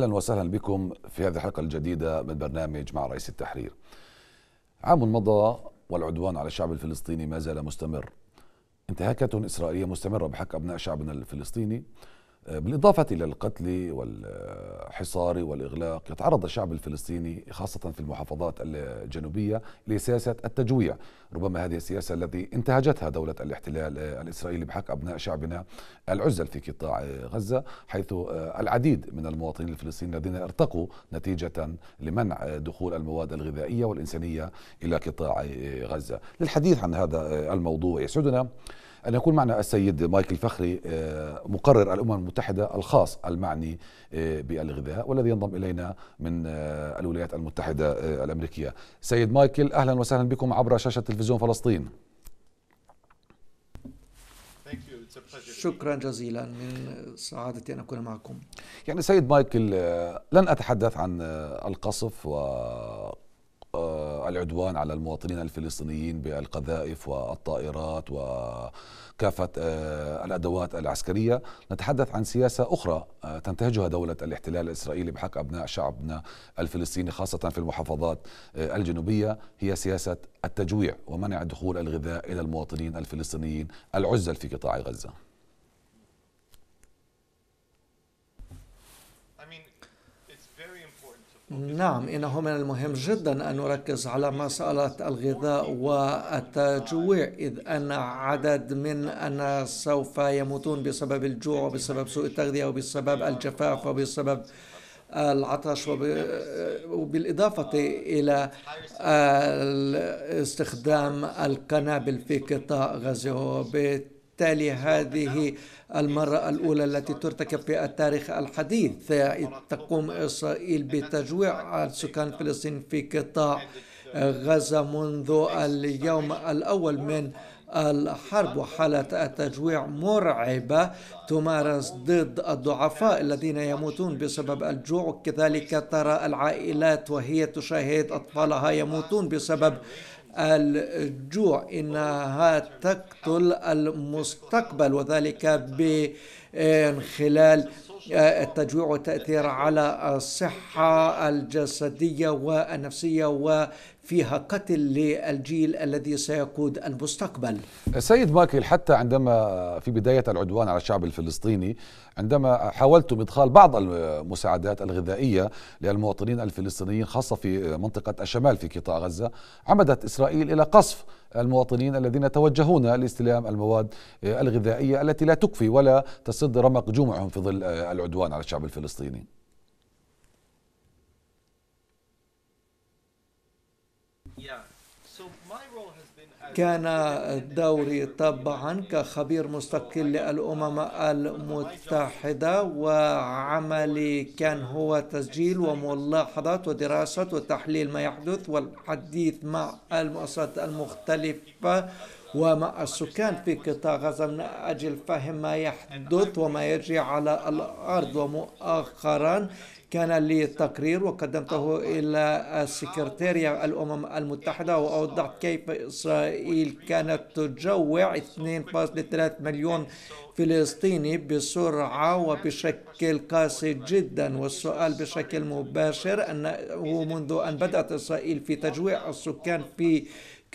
اهلا وسهلا بكم في هذه الحلقه الجديده من برنامج مع رئيس التحرير. عام مضى والعدوان على الشعب الفلسطيني ما زال مستمر. انتهاكات اسرائيليه مستمره بحق ابناء شعبنا الفلسطيني آه، بالإضافة إلى القتل والحصار والإغلاق يتعرض الشعب الفلسطيني خاصة في المحافظات الجنوبية لسياسة التجويع ربما هذه السياسة التي انتهجتها دولة الاحتلال آه، الإسرائيلي بحق أبناء شعبنا العزل في قطاع غزة حيث آه، العديد من المواطنين الفلسطينيين الذين ارتقوا نتيجة لمنع دخول المواد الغذائية والإنسانية إلى قطاع غزة للحديث عن هذا الموضوع يسعدنا أن يكون معنا السيد مايكل فخري آه، مقرر الأمم المتحدة الخاص المعني آه، بالغذاء والذي ينضم إلينا من آه، الولايات المتحدة الأمريكية سيد مايكل أهلا وسهلا بكم عبر شاشة تلفزيون فلسطين شكرا جزيلا من سعادتي ان اكون معكم. يعني سيد مايكل لن اتحدث عن القصف و آه، العدوان على المواطنين الفلسطينيين بالقذائف والطائرات وكافة آه، الأدوات العسكرية نتحدث عن سياسة أخرى آه، تنتهجها دولة الاحتلال الإسرائيلي بحق أبناء شعبنا الفلسطيني خاصة في المحافظات الجنوبية هي سياسة التجويع ومنع دخول الغذاء إلى المواطنين الفلسطينيين العزل في قطاع غزة نعم إنه من المهم جدا أن نركز على مسألة الغذاء والتجويع إذ أن عدد من الناس سوف يموتون بسبب الجوع وبسبب سوء التغذية وبسبب الجفاف وبسبب العطش وبالإضافة إلى استخدام القنابل في قطاع غزة بالتالي هذه المرة الأولى التي ترتكب في التاريخ الحديث تقوم إسرائيل بتجويع السكان الفلسطين في قطاع غزة منذ اليوم الأول من الحرب وحالة التجويع مرعبة تمارس ضد الضعفاء الذين يموتون بسبب الجوع كذلك ترى العائلات وهي تشاهد أطفالها يموتون بسبب الجوع إنها تقتل المستقبل وذلك من خلال التجويع والتأثير على الصحة الجسدية والنفسية وفيها قتل للجيل الذي سيقود المستقبل سيد ماكل حتى عندما في بداية العدوان على الشعب الفلسطيني عندما حاولتم إدخال بعض المساعدات الغذائية للمواطنين الفلسطينيين خاصة في منطقة الشمال في قطاع غزة عمدت إسرائيل إلى قصف المواطنين الذين توجهون لاستلام المواد الغذائية التي لا تكفي ولا تسد رمق جمعهم في ظل العدوان على الشعب الفلسطيني كان دوري طبعا كخبير مستقل للأمم المتحدة وعملي كان هو تسجيل وملاحظات ودراسة وتحليل ما يحدث والحديث مع المؤسسات المختلفة ومع السكان في قطاع غزة من أجل فهم ما يحدث وما يجري على الأرض ومؤخرا كان لي تقرير وقدمته إلى السكرتيريا الأمم المتحدة وأوضحت كيف إسرائيل كانت تجوع 2.3 مليون فلسطيني بسرعة وبشكل قاسي جدا والسؤال بشكل مباشر أنه منذ أن بدأت إسرائيل في تجويع السكان في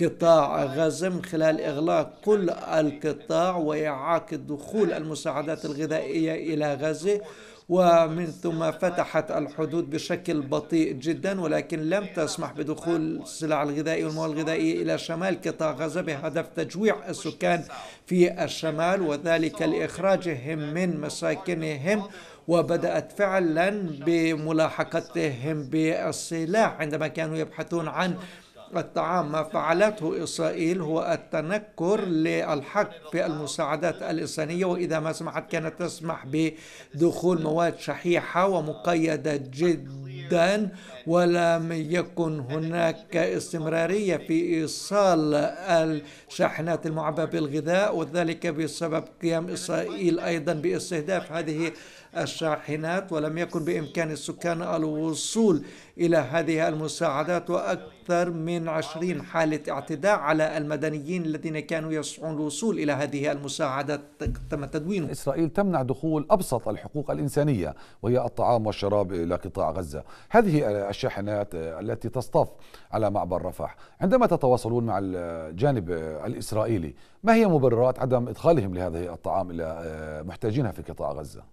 قطاع غزة من خلال إغلاق كل القطاع وإعاقة دخول المساعدات الغذائية إلى غزة ومن ثم فتحت الحدود بشكل بطيء جدا ولكن لم تسمح بدخول السلع الغذائية والمواد الغذائية إلى شمال قطاع غزة بهدف تجويع السكان في الشمال وذلك لإخراجهم من مساكنهم وبدأت فعلا بملاحقتهم بالسلاح عندما كانوا يبحثون عن الطعام ما فعلته إسرائيل هو التنكر للحق في المساعدات الإنسانية وإذا ما سمحت كانت تسمح بدخول مواد شحيحة ومقيدة جدا ولم يكن هناك استمرارية في إيصال الشاحنات المعبأة بالغذاء وذلك بسبب قيام إسرائيل أيضا باستهداف هذه الشاحنات ولم يكن بإمكان السكان الوصول إلى هذه المساعدات وأكثر من عشرين حالة اعتداء على المدنيين الذين كانوا يسعون الوصول إلى هذه المساعدات تم تدوينه إسرائيل تمنع دخول أبسط الحقوق الإنسانية وهي الطعام والشراب إلى قطاع غزة هذه الشاحنات التي تصطف على معبر رفح عندما تتواصلون مع الجانب الإسرائيلي ما هي مبررات عدم إدخالهم لهذه الطعام إلى محتاجينها في قطاع غزة؟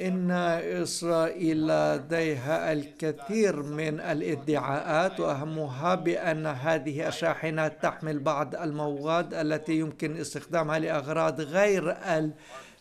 إن إسرائيل لديها الكثير من الادعاءات وأهمها بأن هذه الشاحنات تحمل بعض المواد التي يمكن استخدامها لأغراض غير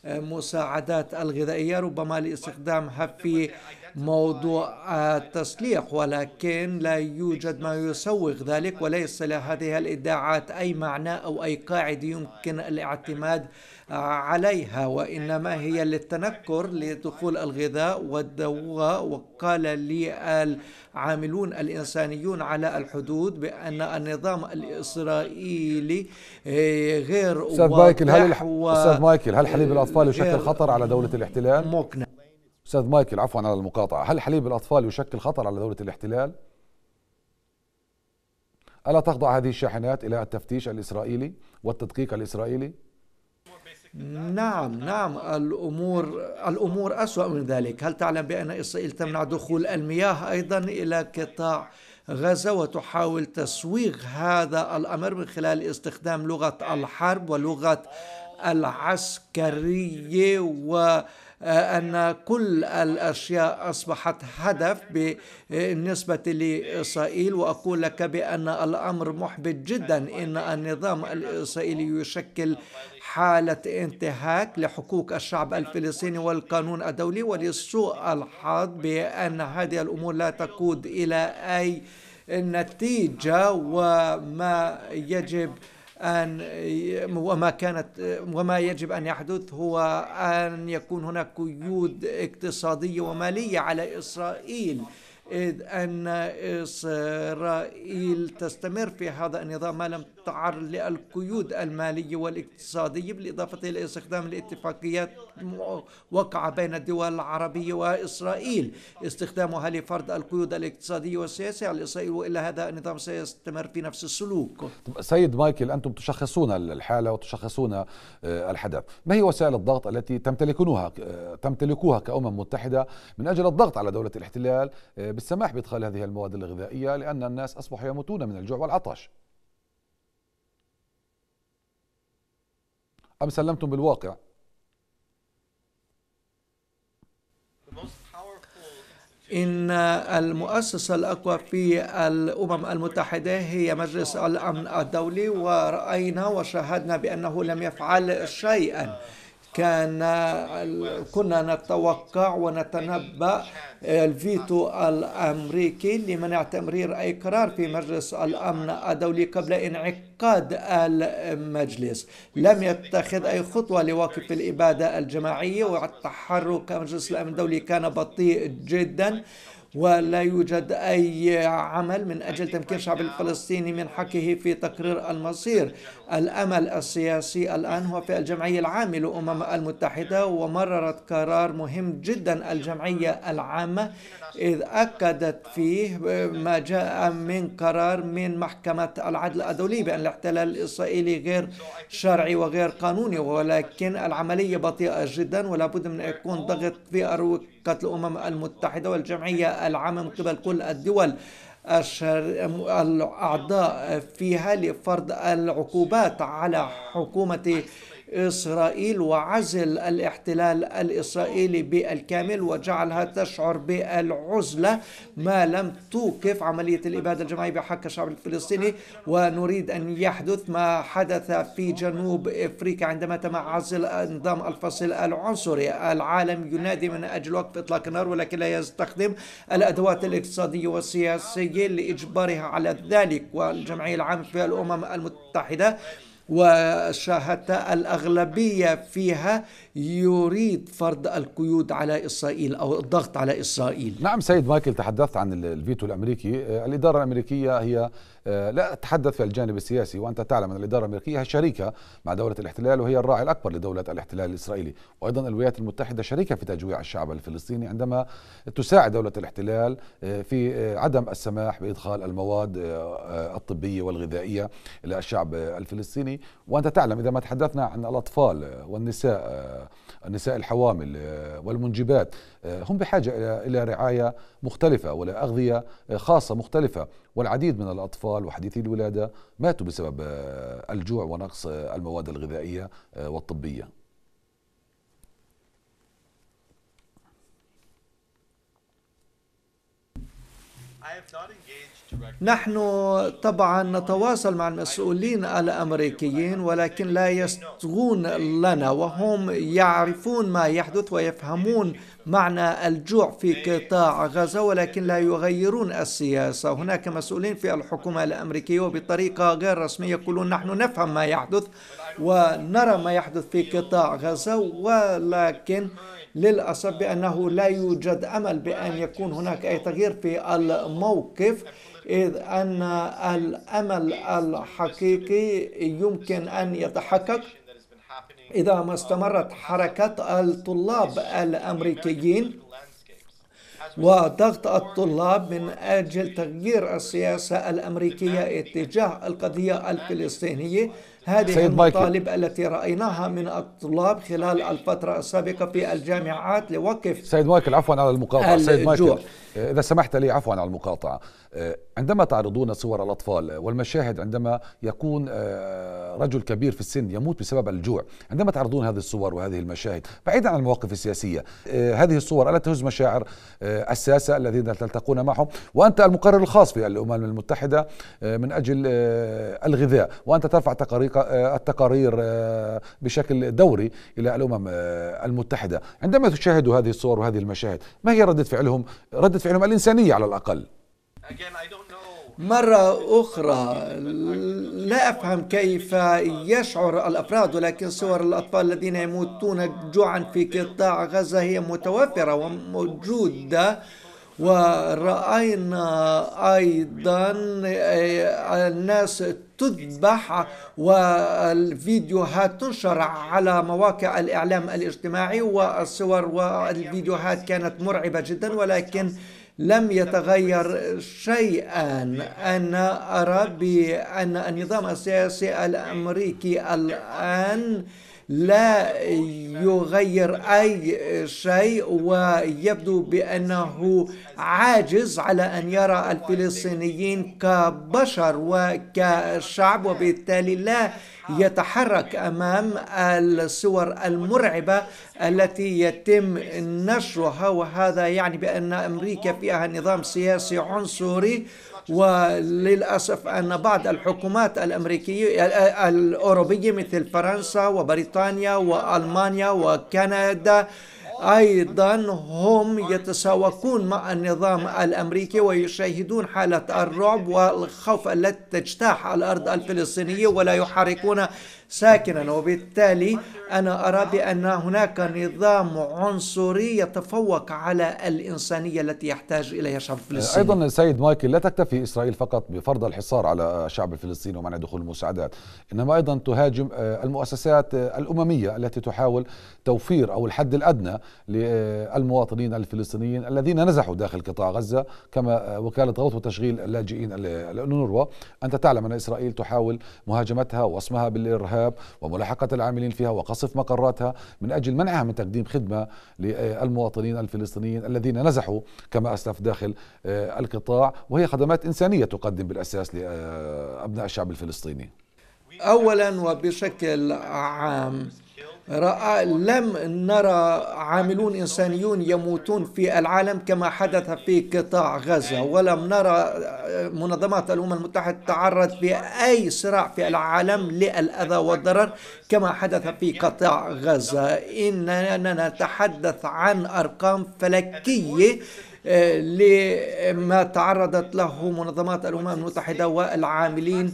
المساعدات الغذائية ربما لاستخدامها في موضوع التسليح آه، ولكن لا يوجد ما يسوغ ذلك وليس لهذه الادعاءات اي معنى او اي قاعده يمكن الاعتماد آه، عليها وانما هي للتنكر لدخول الغذاء والدواء وقال للعاملون الانسانيون على الحدود بان النظام الاسرائيلي آه، غير واضح مايكل هل استاذ مايكل هل حليب الاطفال يشكل خطر على دوله الاحتلال؟ مقنع استاذ مايكل عفوا على المقاطعه هل حليب الاطفال يشكل خطر على دوله الاحتلال الا تخضع هذه الشاحنات الى التفتيش الاسرائيلي والتدقيق الاسرائيلي نعم نعم الامور الامور اسوا من ذلك هل تعلم بان اسرائيل تمنع دخول المياه ايضا الى قطاع غزه وتحاول تسويغ هذا الامر من خلال استخدام لغه الحرب ولغه العسكريه و آه، أن كل الأشياء أصبحت هدف بالنسبة لإسرائيل وأقول لك بأن الأمر محبط جدا إن النظام الإسرائيلي يشكل حالة انتهاك لحقوق الشعب الفلسطيني والقانون الدولي ولسوء الحظ بأن هذه الأمور لا تقود إلى أي نتيجة وما يجب أن وما كانت وما يجب أن يحدث هو أن يكون هناك قيود اقتصادية ومالية على إسرائيل إذ أن إسرائيل تستمر في هذا النظام ما لم التعرض للقيود المالية والاقتصادية بالإضافة إلى استخدام الاتفاقيات وقع بين الدول العربية وإسرائيل استخدامها لفرض القيود الاقتصادية والسياسية على إسرائيل وإلا هذا النظام سيستمر في نفس السلوك سيد مايكل أنتم تشخصون الحالة وتشخصون آه، الحدث ما هي وسائل الضغط التي تمتلكونها آه، تمتلكوها كأمم متحدة من أجل الضغط على دولة الاحتلال آه، بالسماح بإدخال هذه المواد الغذائية لأن الناس أصبحوا يموتون من الجوع والعطش أم سلمتم بالواقع إن المؤسسة الأقوى في الأمم المتحدة هي مجلس الأمن الدولي ورأينا وشاهدنا بأنه لم يفعل شيئا كان كنا نتوقع ونتنبأ آه، الفيتو الأمريكي لمنع تمرير أي قرار في مجلس الأمن الدولي قبل انعقاد المجلس لم يتخذ أي خطوة لوقف الإبادة الجماعية والتحرك مجلس الأمن الدولي كان بطيء جداً ولا يوجد أي عمل من أجل تمكين الشعب الفلسطيني من حقه في تقرير المصير الأمل السياسي الآن هو في الجمعية العامة للأمم المتحدة ومررت قرار مهم جدا الجمعية العامة إذ أكدت فيه ما جاء من قرار من محكمة العدل الدولي بأن الاحتلال الإسرائيلي غير شرعي وغير قانوني ولكن العملية بطيئة جدا ولا بد من يكون ضغط في أروقة الأمم المتحدة والجمعية العامة من قبل كل الدول الأعضاء فيها لفرض العقوبات على حكومة إسرائيل وعزل الاحتلال الإسرائيلي بالكامل وجعلها تشعر بالعزلة ما لم توقف عملية الإبادة الجماعية بحق الشعب الفلسطيني ونريد أن يحدث ما حدث في جنوب إفريقيا عندما تم عزل نظام الفصل العنصري العالم ينادي من أجل وقف إطلاق النار ولكن لا يستخدم الأدوات الاقتصادية والسياسية لإجبارها على ذلك والجمعية العامة في الأمم المتحدة وشاهدت الأغلبية فيها يريد فرض القيود على إسرائيل أو الضغط على إسرائيل نعم سيد مايكل تحدثت عن الفيتو الأمريكي آه، الإدارة الأمريكية هي آه، لا أتحدث في الجانب السياسي وأنت تعلم أن الإدارة الأمريكية شريكة مع دولة الاحتلال وهي الراعي الأكبر لدولة الاحتلال الإسرائيلي وأيضا الولايات المتحدة شريكة في تجويع الشعب الفلسطيني عندما تساعد دولة الاحتلال آه، في آه، عدم السماح بإدخال المواد الطبية والغذائية إلى الشعب الفلسطيني وأنت تعلم إذا ما تحدثنا عن الأطفال والنساء النساء الحوامل والمنجبات آه، هم بحاجة إلى رعاية مختلفة ولا أغذية آه، خاصة مختلفة والعديد من الأطفال وحديثي الولادة ماتوا بسبب آه، الجوع ونقص المواد الغذائية والطبية نحن طبعا نتواصل مع المسؤولين الامريكيين ولكن لا يصغون لنا وهم يعرفون ما يحدث ويفهمون معنى الجوع في قطاع غزه ولكن لا يغيرون السياسه هناك مسؤولين في الحكومه الامريكيه وبطريقه غير رسميه يقولون نحن نفهم ما يحدث ونرى ما يحدث في قطاع غزه ولكن للأسف بأنه لا يوجد أمل بأن يكون هناك أي تغيير في الموقف إذ أن الأمل الحقيقي يمكن أن يتحقق إذا ما استمرت حركة الطلاب الأمريكيين وضغط الطلاب من أجل تغيير السياسة الأمريكية اتجاه القضية الفلسطينية هذه المطالب التي رأيناها من الطلاب خلال الفترة السابقة في الجامعات لوقف سيد مايكل عفوا على المقاطعة سيد مايكل إذا سمحت لي عفوا على المقاطعة آه، عندما تعرضون صور الأطفال آه، والمشاهد عندما يكون آه، رجل كبير في السن يموت بسبب الجوع عندما تعرضون هذه الصور وهذه المشاهد بعيدا عن المواقف السياسية هذه الصور ألا تهز مشاعر الساسة الذين تلتقون معهم وأنت المقرر الخاص في الأمم المتحدة من أجل الغذاء وأنت ترفع تقارير التقارير آه، بشكل دوري إلى الأمم آه، المتحدة عندما تشاهدوا هذه الصور وهذه المشاهد ما هي ردة فعلهم ردة فعلهم الإنسانية على الأقل مرة أخرى لا أفهم كيف يشعر الأفراد ولكن صور الأطفال الذين يموتون جوعا في قطاع غزة هي متوفرة وموجودة ورأينا أيضا الناس تذبح والفيديوهات تنشر على مواقع الإعلام الاجتماعي والصور والفيديوهات كانت مرعبة جدا ولكن لم يتغير شيئا أنا أرى بأن النظام السياسي الأمريكي الآن لا يغير أي شيء ويبدو بأنه عاجز على أن يرى الفلسطينيين كبشر وكشعب وبالتالي لا يتحرك امام الصور المرعبه التي يتم نشرها وهذا يعني بان امريكا فيها نظام سياسي عنصري وللأسف أن بعض الحكومات الأمريكية الأوروبية مثل فرنسا وبريطانيا وألمانيا وكندا ايضا هم يتساوكون مع النظام الامريكي ويشاهدون حاله الرعب والخوف التي تجتاح الارض الفلسطينيه ولا يحركون ساكنا وبالتالي أنا أرى بأن هناك نظام عنصري يتفوق على الإنسانية التي يحتاج إليها الشعب الفلسطيني أيضا سيد مايكل لا تكتفي إسرائيل فقط بفرض الحصار على الشعب الفلسطيني ومنع دخول المساعدات إنما أيضا تهاجم آه، المؤسسات آه، الأممية التي تحاول توفير أو الحد الأدنى للمواطنين الفلسطينيين الذين نزحوا داخل قطاع غزة كما آه، وكالة غوث وتشغيل اللاجئين الأنونروا أنت تعلم أن إسرائيل تحاول مهاجمتها ووصمها بالإرهاب الانسحاب وملاحقة العاملين فيها وقصف مقراتها من أجل منعها من تقديم خدمة للمواطنين الفلسطينيين الذين نزحوا كما أسلف داخل آه، القطاع وهي خدمات إنسانية تقدم بالأساس لأبناء الشعب الفلسطيني أولا وبشكل عام رأى لم نرى عاملون إنسانيون يموتون في العالم كما حدث في قطاع غزة ولم نرى آه، منظمات الأمم المتحدة تعرض في أي صراع في العالم للأذى والضرر كما حدث في قطاع غزة إننا نتحدث عن أرقام فلكية آه، لما تعرضت له منظمات الأمم المتحدة والعاملين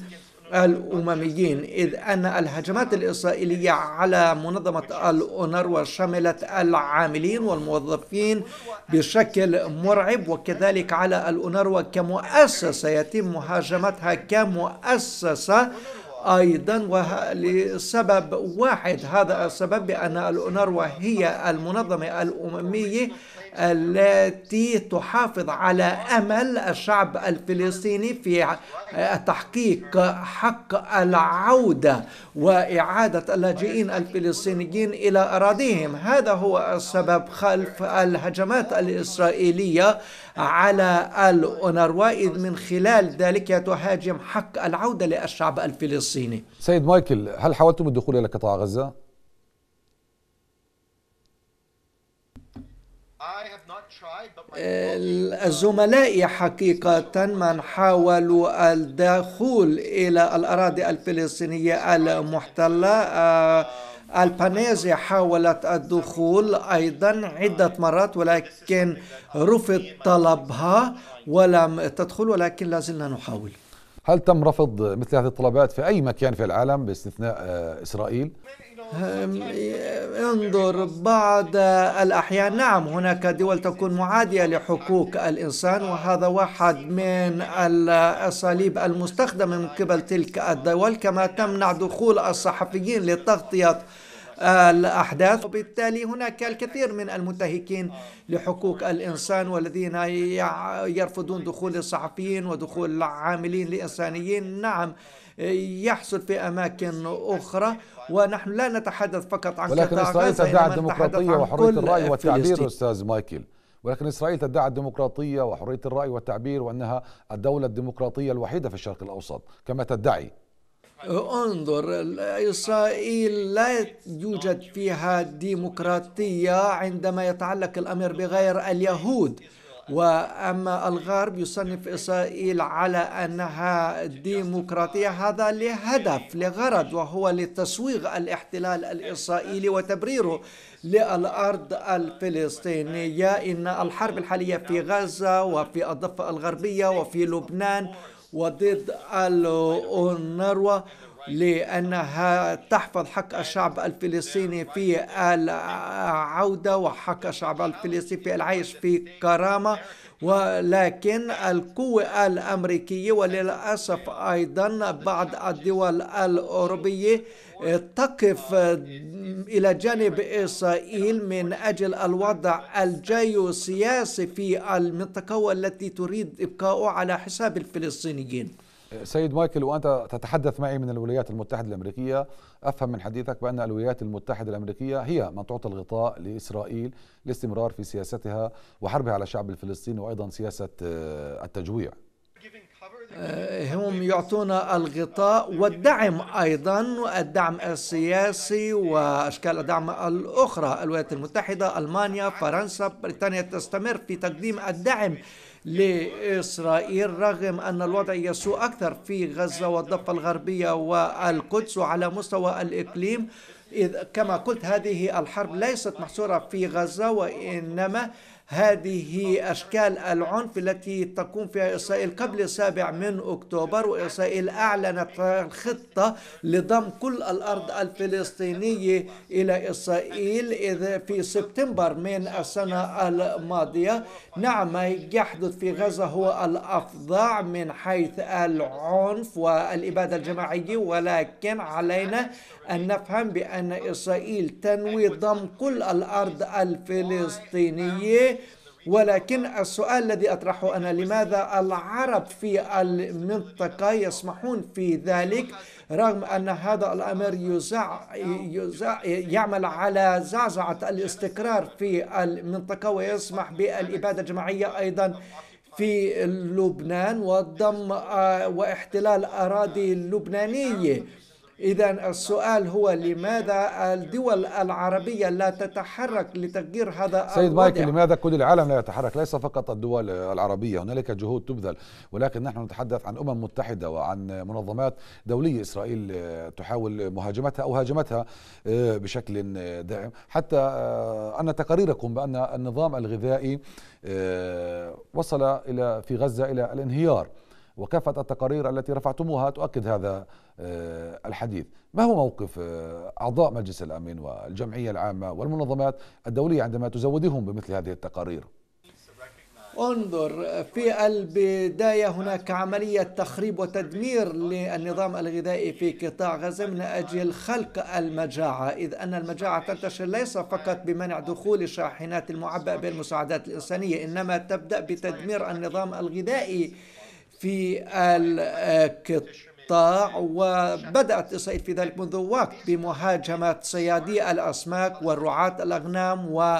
الأمميين إذ أن الهجمات الإسرائيلية على منظمة الأونروا شملت العاملين والموظفين بشكل مرعب وكذلك على الأونروا كمؤسسة يتم مهاجمتها كمؤسسة ايضا لسبب واحد هذا السبب بان الأونروا هي المنظمه الامميه التي تحافظ على أمل الشعب الفلسطيني في تحقيق حق العودة وإعادة اللاجئين الفلسطينيين إلى أراضيهم هذا هو السبب خلف الهجمات الإسرائيلية على الأونروا إذ من خلال ذلك تهاجم حق العودة للشعب الفلسطيني سيد مايكل هل حاولتم الدخول إلى قطاع غزة؟ زملائي حقيقة من حاولوا الدخول إلى الأراضي الفلسطينية المحتلة آه، البانيزي حاولت الدخول أيضا عدة مرات ولكن رفض طلبها ولم تدخل ولكن لازلنا نحاول هل تم رفض مثل هذه الطلبات في أي مكان في العالم باستثناء آه، إسرائيل؟ انظر بعض الأحيان نعم هناك دول تكون معادية لحقوق الإنسان وهذا واحد من الأساليب المستخدمة من قبل تلك الدول كما تمنع دخول الصحفيين لتغطية الأحداث وبالتالي هناك الكثير من المنتهكين لحقوق الإنسان والذين يرفضون دخول الصحفيين ودخول العاملين لإنسانيين نعم يحصل في أماكن أخرى ونحن لا نتحدث فقط عن ولكن إسرائيل تدعي الديمقراطية وحرية الرأي والتعبير أستاذ مايكل ولكن إسرائيل تدعي الديمقراطية وحرية الرأي والتعبير وأنها الدولة الديمقراطية الوحيدة في الشرق الأوسط كما تدعي انظر إسرائيل لا يوجد فيها ديمقراطية عندما يتعلق الأمر بغير اليهود وأما الغرب يصنف إسرائيل على أنها ديمقراطية هذا لهدف لغرض وهو لتسويغ الاحتلال الإسرائيلي وتبريره للأرض الفلسطينية إن الحرب الحالية في غزة وفي الضفة الغربية وفي لبنان وضد الأونروا لأنها تحفظ حق الشعب الفلسطيني في العودة وحق الشعب الفلسطيني في العيش في كرامة ولكن القوة الأمريكية وللأسف أيضا بعض الدول الأوروبية تقف إلى جانب إسرائيل من أجل الوضع الجيوسياسي في المنطقة والتي تريد إبقاؤه على حساب الفلسطينيين سيد مايكل وانت تتحدث معي من الولايات المتحده الامريكيه افهم من حديثك بان الولايات المتحده الامريكيه هي من تعطي الغطاء لاسرائيل لاستمرار في سياستها وحربها على الشعب الفلسطيني وايضا سياسه آه، التجويع آه، هم يعطون الغطاء والدعم ايضا الدعم السياسي واشكال الدعم الاخرى الولايات المتحده المانيا فرنسا بريطانيا تستمر في تقديم الدعم لإسرائيل رغم أن الوضع يسوء أكثر في غزة والضفة الغربية والقدس وعلى مستوى الإقليم إذ كما قلت هذه الحرب ليست محصورة في غزة وإنما هذه أشكال العنف التي تقوم فيها إسرائيل قبل السابع من أكتوبر وإسرائيل أعلنت خطة لضم كل الأرض الفلسطينية إلى إسرائيل إذا في سبتمبر من السنة الماضية نعم ما يحدث في غزة هو الأفظع من حيث العنف والإبادة الجماعية ولكن علينا أن نفهم بأن إسرائيل تنوي ضم كل الأرض الفلسطينية ولكن السؤال الذي أطرحه أنا لماذا العرب في المنطقة يسمحون في ذلك رغم أن هذا الأمر يزع يزع يعمل على زعزعة الاستقرار في المنطقة ويسمح بالإبادة الجماعية أيضا في لبنان وضم آه، واحتلال أراضي لبنانية إذا السؤال هو لماذا الدول العربية لا تتحرك لتغيير هذا سيد مايكل لماذا كل العالم لا يتحرك ليس فقط الدول العربية هنالك جهود تبذل ولكن نحن نتحدث عن أمم متحدة وعن منظمات دولية إسرائيل تحاول مهاجمتها أو هاجمتها آه، بشكل دائم حتى آه، أن تقاريركم بأن النظام الغذائي آه، وصل إلى في غزة إلى الانهيار وكافة التقارير التي رفعتموها تؤكد هذا آه، الحديث ما هو موقف آه، أعضاء مجلس الأمن والجمعية العامة والمنظمات الدولية عندما تزودهم بمثل هذه التقارير؟ انظر في البداية هناك عملية تخريب وتدمير للنظام الغذائي في قطاع غزة من أجل خلق المجاعة إذ أن المجاعة تنتشر ليس فقط بمنع دخول الشاحنات المعبأة بالمساعدات الإنسانية إنما تبدأ بتدمير النظام الغذائي في القطاع وبدأت إسرائيل في ذلك منذ وقت بمهاجمة صيادي الأسماك ورعاة الأغنام و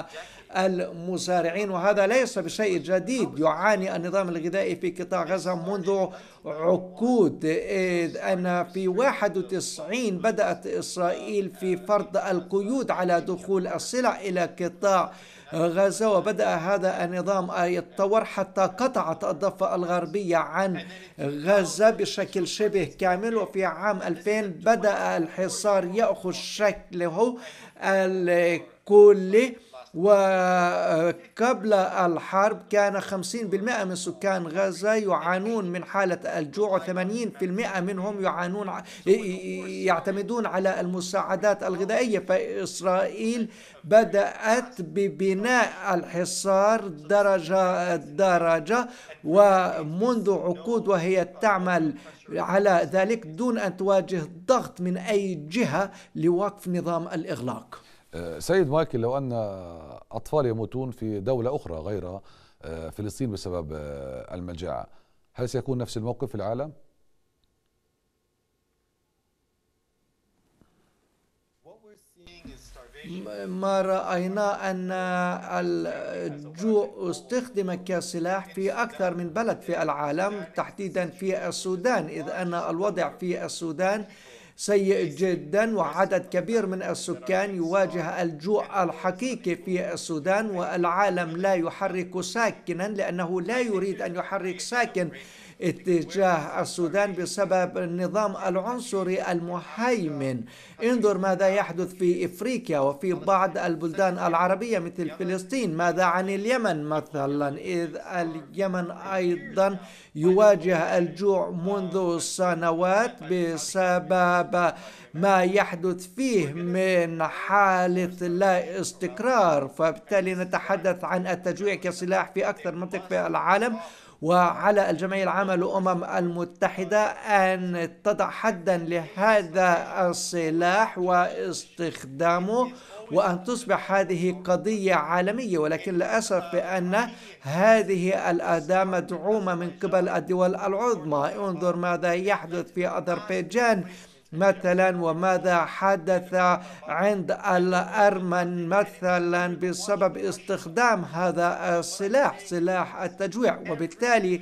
المزارعين وهذا ليس بشيء جديد يعاني النظام الغذائي في قطاع غزة منذ عقود إذ أن في 91 بدأت إسرائيل في فرض القيود على دخول السلع إلى قطاع غزة وبدأ هذا النظام يتطور حتى قطعت الضفة الغربية عن غزة بشكل شبه كامل وفي عام 2000 بدأ الحصار يأخذ شكله الكلي وقبل الحرب كان 50% من سكان غزة يعانون من حالة الجوع 80% منهم يعانون يعتمدون على المساعدات الغذائية فإسرائيل بدأت ببناء الحصار درجة درجة ومنذ عقود وهي تعمل على ذلك دون أن تواجه ضغط من أي جهة لوقف نظام الإغلاق سيد مايكل لو أن أطفال يموتون في دولة أخرى غير آه، فلسطين بسبب آه، المجاعة هل سيكون نفس الموقف في العالم؟ ما رأينا أن الجوع استخدم كسلاح في أكثر من بلد في العالم تحديدا في السودان إذ أن الوضع في السودان سيء جدا وعدد كبير من السكان يواجه الجوع الحقيقي في السودان والعالم لا يحرك ساكنا لأنه لا يريد أن يحرك ساكن اتجاه السودان بسبب النظام العنصري المهيمن انظر ماذا يحدث في إفريقيا وفي بعض البلدان العربية مثل فلسطين ماذا عن اليمن مثلا إذ اليمن أيضا يواجه الجوع منذ سنوات بسبب ما يحدث فيه من حالة لا استقرار فبالتالي نتحدث عن التجويع كسلاح في أكثر منطقه في العالم وعلى الجمعية العامة للأمم المتحدة أن تضع حدا لهذا السلاح واستخدامه وأن تصبح هذه قضية عالمية ولكن للأسف بأن هذه الأداة مدعومة من قبل الدول العظمى انظر ماذا يحدث في أذربيجان مثلا وماذا حدث عند الأرمن مثلا بسبب استخدام هذا السلاح سلاح التجويع وبالتالي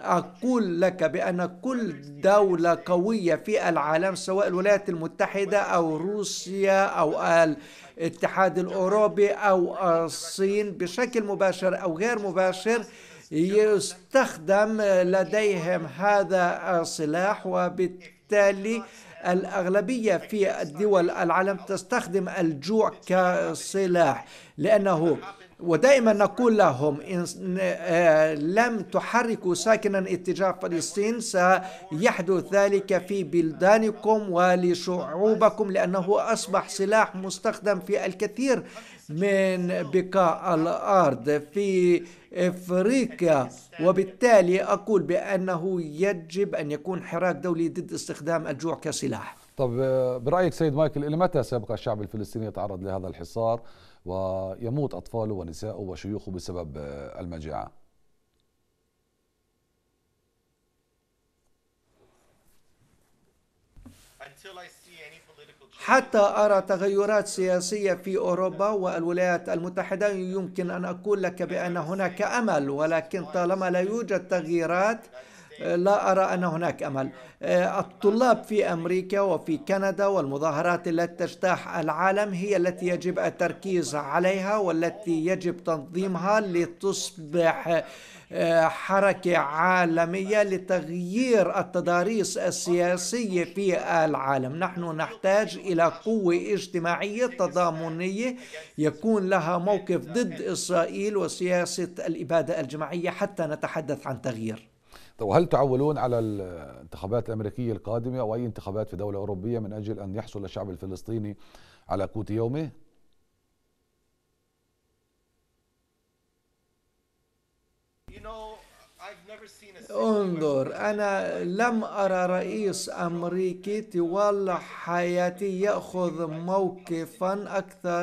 أقول لك بأن كل دولة قوية في العالم سواء الولايات المتحدة أو روسيا أو الاتحاد الأوروبي أو الصين بشكل مباشر أو غير مباشر يستخدم لديهم هذا السلاح وبالتالي الأغلبية في دول العالم تستخدم الجوع كسلاح لأنه ودائما نقول لهم إن آه، لم تحركوا ساكنا اتجاه فلسطين سيحدث ذلك في بلدانكم ولشعوبكم لأنه أصبح سلاح مستخدم في الكثير من بقاع الأرض في افريقيا وبالتالي اقول بانه يجب ان يكون حراك دولي ضد استخدام الجوع كسلاح. طب آه، برايك سيد مايكل الى متى سيبقى الشعب الفلسطيني يتعرض لهذا الحصار؟ ويموت أطفاله ونساؤه وشيوخه بسبب آه، المجاعة حتى أرى تغيرات سياسية في أوروبا والولايات المتحدة يمكن أن أقول لك بأن هناك أمل ولكن طالما لا يوجد تغييرات لا أرى أن هناك أمل آه، الطلاب في أمريكا وفي كندا والمظاهرات التي تجتاح العالم هي التي يجب التركيز عليها والتي يجب تنظيمها لتصبح آه، حركة عالمية لتغيير التضاريس السياسية في العالم نحن نحتاج إلى قوة اجتماعية تضامنية يكون لها موقف ضد إسرائيل وسياسة الإبادة الجماعية حتى نتحدث عن تغيير طيب وهل تعولون على الانتخابات الامريكيه القادمه او اي انتخابات في دوله اوروبيه من اجل ان يحصل الشعب الفلسطيني على قوت يومه؟ انظر أنا لم أرى رئيس أمريكي طوال حياتي يأخذ موقفا أكثر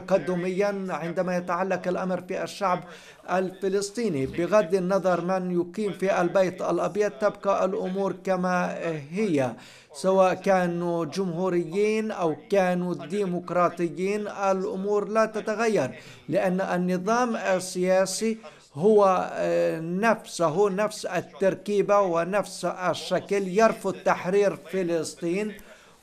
تقدميا عندما يتعلق الأمر في الشعب الفلسطيني بغض النظر من يقيم في البيت الأبيض تبقى الأمور كما هي سواء كانوا جمهوريين أو كانوا ديمقراطيين الأمور لا تتغير لأن النظام السياسي هو آه، نفسه نفس التركيبة ونفس الشكل يرفض تحرير فلسطين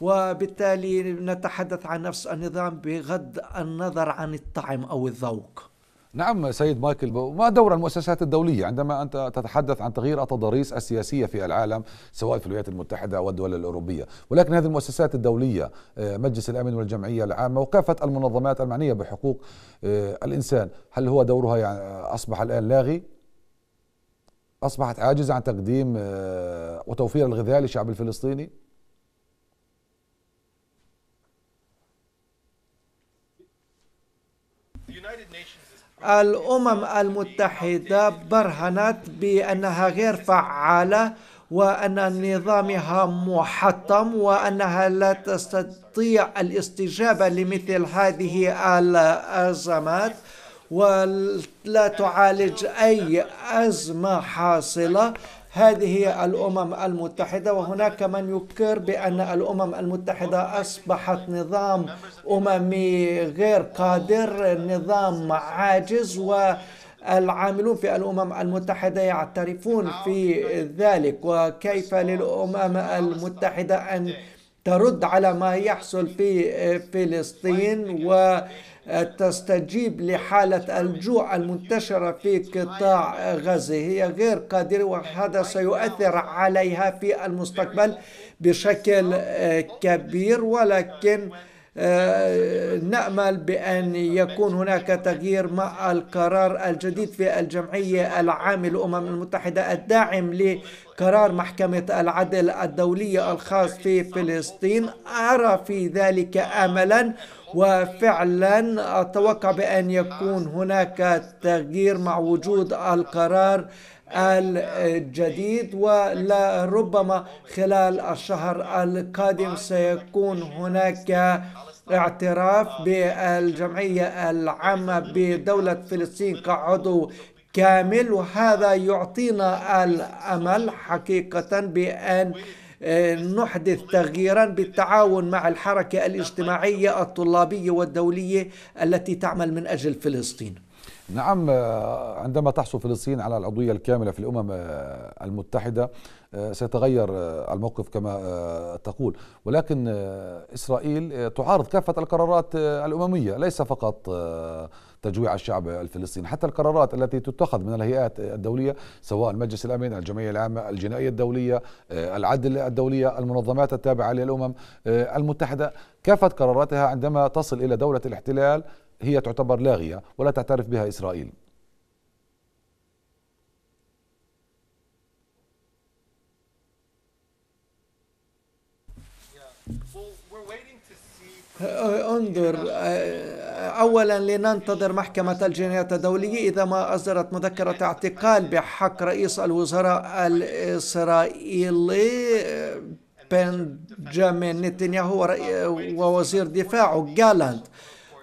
وبالتالي نتحدث عن نفس النظام بغض النظر عن الطعم أو الذوق نعم سيد مايكل ما دور المؤسسات الدولية عندما أنت تتحدث عن تغيير التضاريس السياسية في العالم سواء في الولايات المتحدة والدول الأوروبية ولكن هذه المؤسسات الدولية آه، مجلس الأمن والجمعية العامة وكافة المنظمات المعنية بحقوق آه، الإنسان هل هو دورها يعني أصبح الآن لاغي؟ أصبحت عاجزة عن تقديم آه، وتوفير الغذاء للشعب الفلسطيني؟ الأمم المتحدة برهنت بأنها غير فعالة وأن نظامها محطم وأنها لا تستطيع الاستجابة لمثل هذه الأزمات ولا تعالج أي أزمة حاصلة هذه هي الأمم المتحدة وهناك من يكر بأن الأمم المتحدة أصبحت نظام أممي غير قادر نظام عاجز و العاملون في الأمم المتحدة يعترفون في ذلك وكيف للأمم المتحدة أن ترد على ما يحصل في فلسطين و تستجيب لحالة الجوع المنتشرة في قطاع غزة هي غير قادرة وهذا سيؤثر عليها في المستقبل بشكل آه، كبير ولكن آه، نأمل بأن يكون هناك تغيير مع القرار الجديد في الجمعية العامة للأمم المتحدة الداعم لقرار محكمة العدل الدولية الخاص في فلسطين أرى في ذلك أملا وفعلا أتوقع بأن يكون هناك تغيير مع وجود القرار الجديد ولربما خلال الشهر القادم سيكون هناك اعتراف بالجمعية العامة بدولة فلسطين كعضو كامل وهذا يعطينا الأمل حقيقة بأن نحدث تغييرا بالتعاون مع الحركة الاجتماعية الطلابية والدولية التي تعمل من أجل فلسطين نعم آه، عندما تحصل فلسطين على العضوية الكاملة في الأمم آه، المتحدة آه، سيتغير الموقف كما تقول ولكن إسرائيل تعارض كافة القرارات الأممية ليس فقط تجويع الشعب الفلسطيني حتى القرارات التي تتخذ من الهيئات الدولية سواء مجلس الأمن الجمعية العامة الجنائية الدولية العدل الدولية المنظمات التابعة للأمم المتحدة كافة قراراتها عندما تصل إلى دولة الاحتلال هي تعتبر لاغية ولا تعترف بها إسرائيل انظر اولا لننتظر محكمه الجنايات الدوليه اذا ما اصدرت مذكره اعتقال بحق رئيس الوزراء الاسرائيلي بنجامين نتنياهو ووزير دفاعه جالانت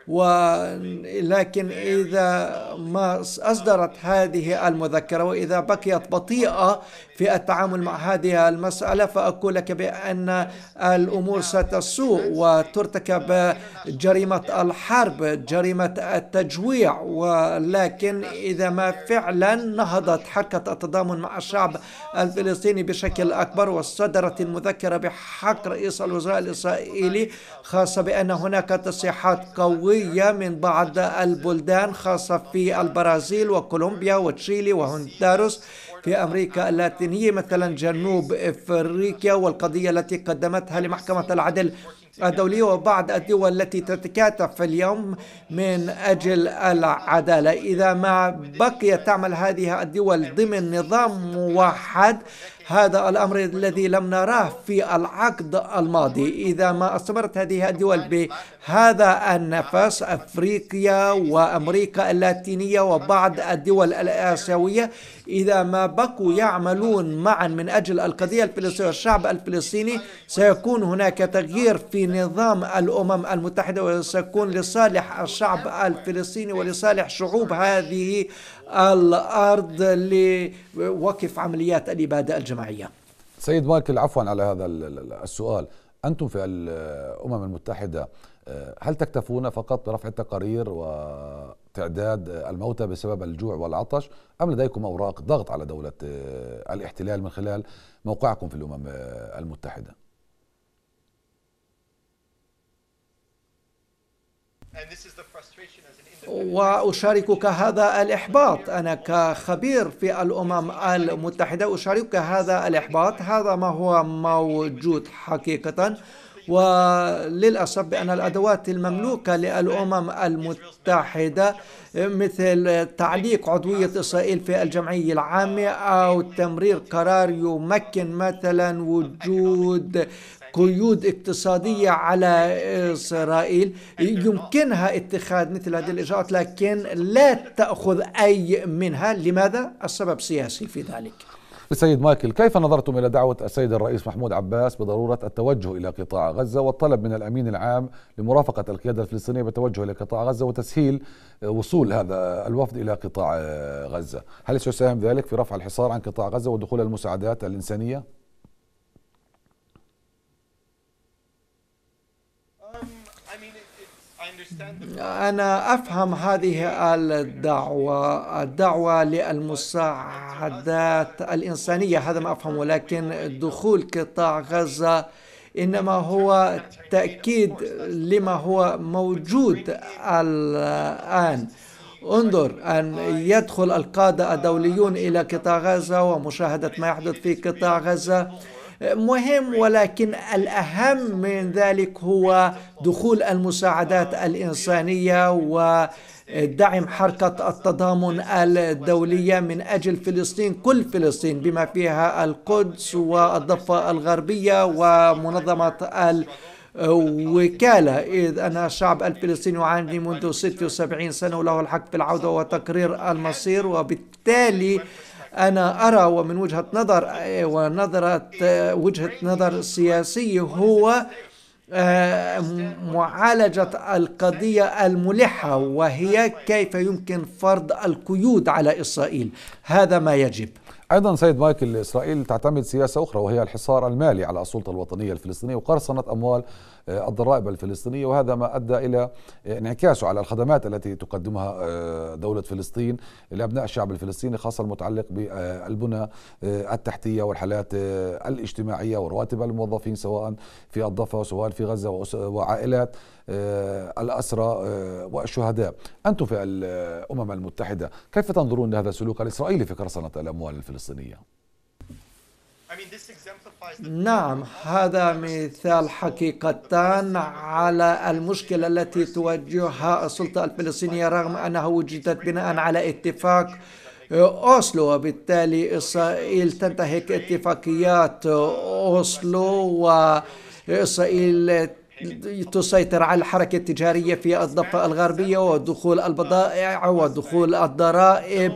ولكن إذا ما أصدرت هذه المذكرة وإذا بقيت بطيئة في التعامل مع هذه المسألة فأقول لك بأن الأمور ستسوء وترتكب جريمة الحرب جريمة التجويع ولكن إذا ما فعلا نهضت حركة التضامن مع الشعب الفلسطيني بشكل أكبر وصدرت المذكرة بحق رئيس الوزراء الإسرائيلي خاصة بأن هناك تصريحات قوية من بعض البلدان خاصة في البرازيل وكولومبيا وتشيلي وهنداروس في أمريكا اللاتينية مثلا جنوب أفريقيا والقضية التي قدمتها لمحكمة العدل الدولية وبعض الدول التي تتكاتف اليوم من أجل العدالة إذا ما بقي تعمل هذه الدول ضمن نظام موحد هذا الأمر الذي لم نراه في العقد الماضي إذا ما استمرت هذه الدول بهذا النفس أفريقيا وأمريكا اللاتينية وبعض الدول الآسيوية إذا ما بقوا يعملون معا من أجل القضية الفلسطينية والشعب الفلسطيني سيكون هناك تغيير في نظام الأمم المتحدة وسيكون لصالح الشعب الفلسطيني ولصالح شعوب هذه الأرض لوقف عمليات الإبادة الجماعية سيد مايكل عفوا على هذا السؤال أنتم في الأمم المتحدة آه، هل تكتفون فقط برفع التقارير وتعداد الموتى بسبب الجوع والعطش أم لديكم أوراق ضغط على دولة آه، الاحتلال من خلال موقعكم في الأمم آه، المتحدة؟ وأشاركك هذا الإحباط أنا كخبير في الأمم المتحدة أشاركك هذا الإحباط هذا ما هو موجود حقيقة وللأسف بأن الأدوات المملوكة للأمم المتحدة مثل تعليق عضوية إسرائيل في الجمعية العامة أو تمرير قرار يمكن مثلا وجود قيود اقتصادية على إسرائيل يمكنها اتخاذ مثل هذه الإجراءات لكن لا تأخذ أي منها لماذا؟ السبب سياسي في ذلك السيد مايكل كيف نظرتم إلى دعوة السيد الرئيس محمود عباس بضرورة التوجه إلى قطاع غزة والطلب من الأمين العام لمرافقة القيادة الفلسطينية بالتوجه إلى قطاع غزة وتسهيل وصول هذا الوفد إلى قطاع غزة هل سيساهم ذلك في رفع الحصار عن قطاع غزة ودخول المساعدات الإنسانية؟ أنا أفهم هذه الدعوة الدعوة للمساعدات الإنسانية هذا ما أفهمه لكن دخول قطاع غزة إنما هو تأكيد لما هو موجود الآن انظر أن يدخل القادة الدوليون إلى قطاع غزة ومشاهدة ما يحدث في قطاع غزة مهم ولكن الأهم من ذلك هو دخول المساعدات الإنسانية و دعم حركة التضامن الدولية من أجل فلسطين كل فلسطين بما فيها القدس والضفة الغربية ومنظمة ال وكالة إذ أن الشعب الفلسطيني يعاني منذ 76 سنة وله الحق في العودة وتقرير المصير وبالتالي أنا أرى ومن وجهة نظر ونظرة آه، وجهة نظر سياسي هو آه، معالجة القضية الملحة وهي كيف يمكن فرض القيود على إسرائيل هذا ما يجب أيضا سيد مايكل إسرائيل تعتمد سياسة أخرى وهي الحصار المالي على السلطة الوطنية الفلسطينية وقرصنة أموال آه، الضرائب الفلسطينية وهذا ما أدى إلى انعكاسه على الخدمات التي تقدمها آه، دولة فلسطين لأبناء الشعب الفلسطيني خاصة المتعلق بالبنى آه، التحتية والحالات الاجتماعية ورواتب الموظفين سواء في الضفة وسواء في غزة وعائلات آه، الأسرى آه، والشهداء أنتم في الأمم المتحدة كيف تنظرون لهذا السلوك الإسرائيلي في قرصنة الأموال الفلسطينية؟ نعم هذا مثال حقيقة على المشكلة التي تواجهها السلطة الفلسطينية رغم أنها وجدت بناء على اتفاق آه، أوسلو وبالتالي إسرائيل تنتهك اتفاقيات أوسلو وإسرائيل تسيطر على الحركة التجارية في الضفة الغربية ودخول البضائع ودخول الضرائب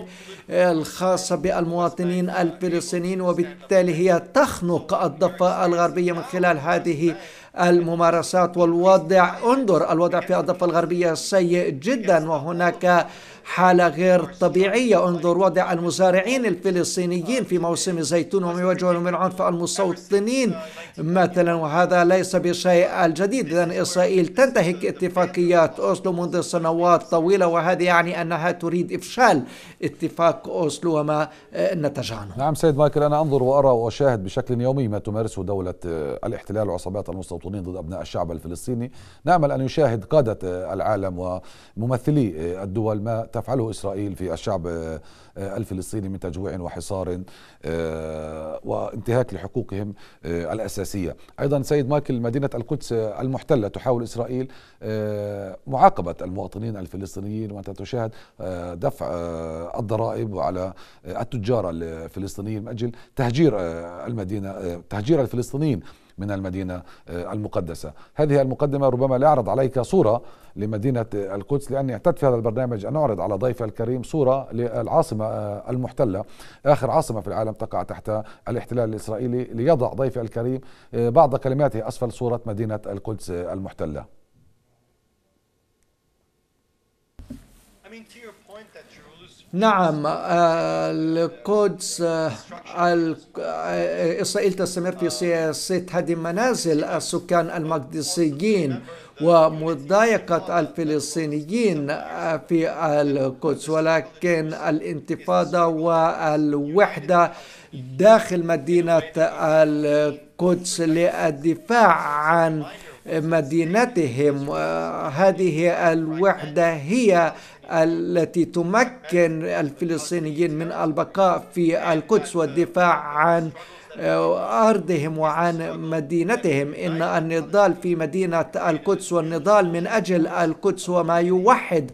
الخاصة بالمواطنين الفلسطينيين وبالتالي هي تخنق الضفة الغربية من خلال هذه الممارسات والوضع انظر الوضع في الضفة الغربية سيء جدا وهناك حالة غير طبيعية انظر وضع المزارعين الفلسطينيين في موسم الزيتون وهم يواجهون العنف المستوطنين مثلا وهذا ليس بشيء الجديد لأن إسرائيل تنتهك اتفاقيات أوسلو منذ سنوات طويلة وهذا يعني أنها تريد إفشال اتفاق أوسلو وما آه، نتج عنه نعم سيد مايكل أنا أنظر وأرى وأشاهد بشكل يومي ما تمارسه دولة آه، الاحتلال وعصابات المستوطنين ضد أبناء الشعب الفلسطيني نأمل أن يشاهد قادة آه، العالم وممثلي الدول ما تفعله إسرائيل في الشعب آه، الفلسطيني من تجويع وحصار آه، وانتهاك لحقوقهم آه، الأساسية أيضا سيد مايكل مدينة القدس المحتلة تحاول إسرائيل معاقبة المواطنين الفلسطينيين وأنت تشاهد دفع الضرائب على التجار الفلسطينيين من أجل تهجير المدينة تهجير الفلسطينيين من المدينة آه، المقدسة هذه المقدمة ربما لا أعرض عليك صورة لمدينة آه، القدس لأني اعتدت في هذا البرنامج أن أعرض على ضيفي الكريم صورة للعاصمة آه، المحتلة آخر عاصمة في العالم تقع تحت الاحتلال الإسرائيلي ليضع ضيفي الكريم بعض كلماته أسفل صورة مدينة القدس المحتلة نعم آه، القدس آه، آه، إسرائيل تستمر في سياسة هدم منازل السكان المقدسيين ومضايقة الفلسطينيين في القدس ولكن الانتفاضة والوحدة داخل مدينة القدس للدفاع عن مدينتهم هذه الوحدة هي التي تمكن الفلسطينيين من البقاء في القدس والدفاع عن آه، أرضهم وعن مدينتهم إن النضال في مدينة القدس والنضال من أجل القدس هو ما يوحد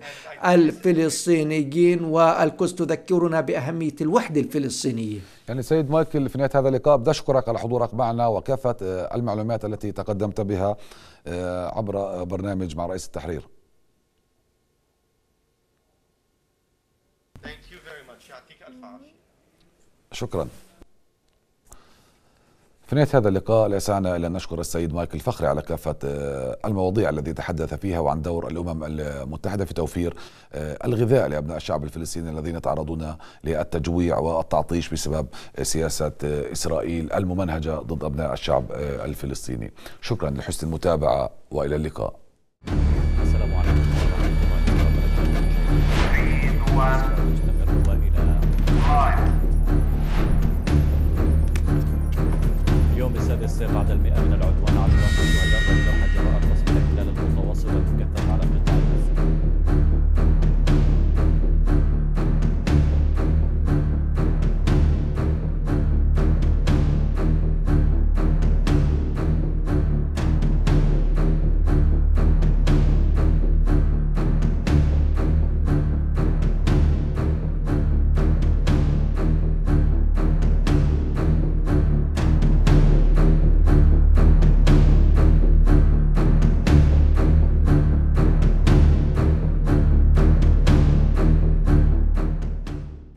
الفلسطينيين والقدس تذكرنا بأهمية الوحدة الفلسطينية يعني سيد مايكل في نهاية هذا اللقاء بدي أشكرك على حضورك معنا وكافة آه، المعلومات التي تقدمت بها آه، عبر برنامج مع رئيس التحرير شكرا في نهاية هذا اللقاء لا يسعنا إلا أن نشكر السيد مايكل فخري على كافة آه، المواضيع التي تحدث فيها وعن دور الأمم المتحدة في توفير آه، الغذاء لأبناء الشعب الفلسطيني الذين يتعرضون للتجويع والتعطيش بسبب سياسة آه، إسرائيل الممنهجة ضد أبناء الشعب الفلسطيني شكرا لحسن المتابعة وإلى اللقاء بعد المئة من العدوان